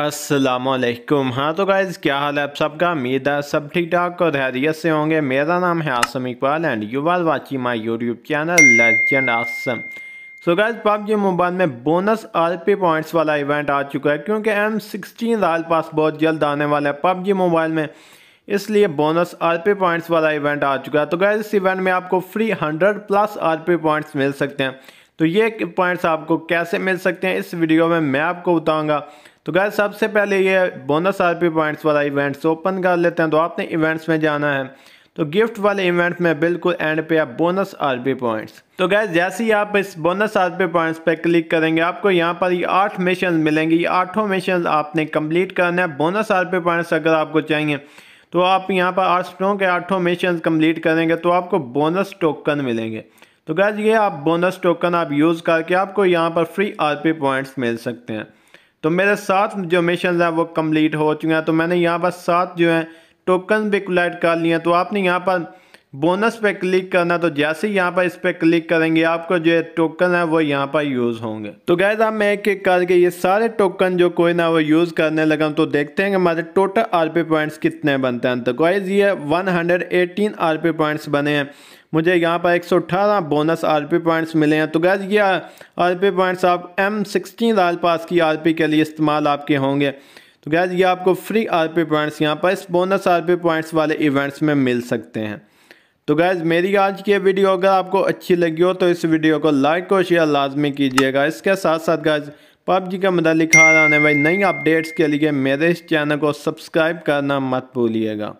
असलकुम हाँ तो गाइज़ क्या हाल है आप सबका उम्मीद है सब ठीक ठाक और हैरियत से होंगे मेरा नाम है Asam Iqbal and you are वाची my YouTube channel legend Asam so guys PUBG mobile में बोनस आर पी पॉइंट्स वाला इवेंट आ चुका है क्योंकि एम सिक्सटीन रॉयल पास बहुत जल्द आने वाला है पबजी मोबाइल में इसलिए बोनस आर पी पॉइंट्स वाला इवेंट आ चुका है तो गाइज इस इवेंट में आपको free hundred plus R P points मिल सकते हैं तो ये पॉइंट्स आपको कैसे मिल सकते हैं इस वीडियो में मैं आपको बताऊंगा तो गाय सबसे पहले ये बोनस आर पी पॉइंट्स वाला इवेंट्स ओपन कर लेते हैं तो आपने इवेंट्स में जाना है तो गिफ्ट वाले इवेंट्स में बिल्कुल एंड पे आप बोनस आर पी पॉइंट्स तो गाय जैसे ही आप इस बोनस आर पी पॉइंट्स पर क्लिक करेंगे आपको यहाँ पर ये आठ मिशन मिलेंगे ये आठों मिशन आपने कम्प्लीट करना है बोनस आर पी पॉइंट्स अगर आपको चाहिए तो आप यहाँ पर आठ के आठों मिशन कम्प्लीट करेंगे तो आपको बोनस टोकन मिलेंगे तो गैज ये आप बोनस टोकन आप यूज़ करके आपको यहाँ पर फ्री आरपी पॉइंट्स मिल सकते हैं तो मेरे साथ जो मिशन हैं वो कम्प्लीट हो चुके हैं तो मैंने यहाँ पर सात जो हैं टोकन भी कलेक्ट कर लिए हैं तो आपने यहाँ पर बोनस पे क्लिक करना तो जैसे ही यहाँ पर इस पर क्लिक करेंगे आपको जो टोकन है वो यहाँ पर यूज़ होंगे तो गैज आप मैं एक एक करके ये सारे टोकन जो कोई ना वो यूज़ करने लगा तो देखते हैं कि हमारे टोटल आरपी पॉइंट्स कितने बनते हैं तो गैज ये 118 आरपी पॉइंट्स बने हैं मुझे यहाँ पर एक सौ अठारह बोनस आर पी पॉइंट्स मिले हैं तो गैज़ ये आर पी पॉइंट्स आप एम सिक्सटीन लाल पास की आर पी के लिए इस्तेमाल आपके होंगे तो गैज़ ये आपको फ्री आर पी पॉइंट्स यहाँ पर इस बोनस आर पी पॉइंट्स वाले इवेंट्स में मिल सकते हैं तो गैज़ मेरी आज की वीडियो अगर आपको अच्छी लगी हो तो इस वीडियो को लाइक और शेयर लाजमी कीजिएगा इसके साथ साथ गैज़ पबजी का मतलब लिखा आने वाली नई अपडेट्स के लिए मेरे इस चैनल को सब्सक्राइब करना मत भूलिएगा